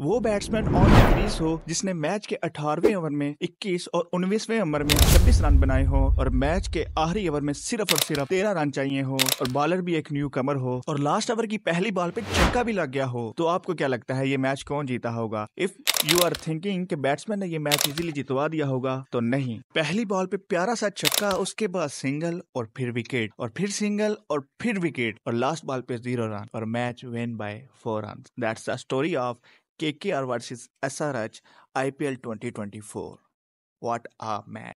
वो batsman on crease हो जिसने मैच के 18वें ओवर में 21 और 19वें ओवर में 26 रन बनाए हो और मैच के आखिरी ओवर में सिर्फ और सिर्फ तेरह रन चाहिए हो और बॉलर भी एक न्यू कमर हो और लास्ट ओवर की पहली बॉल पे चक्का भी लग गया हो तो आपको क्या लगता है ये मैच कौन जीता होगा इफ यू आर थिंकिंग कि बैट्समैन ने ये मैच इजीली जितवा दिया होगा तो नहीं पहली बॉल पे प्यारा सा छक्का उसके बाद सिंगल और फिर विकेट और फिर सिंगल और फिर विकेट और लास्ट बॉल पे जीरो रन और match win by four run that's the story of KKR versus SRH IPL 2024. What a match!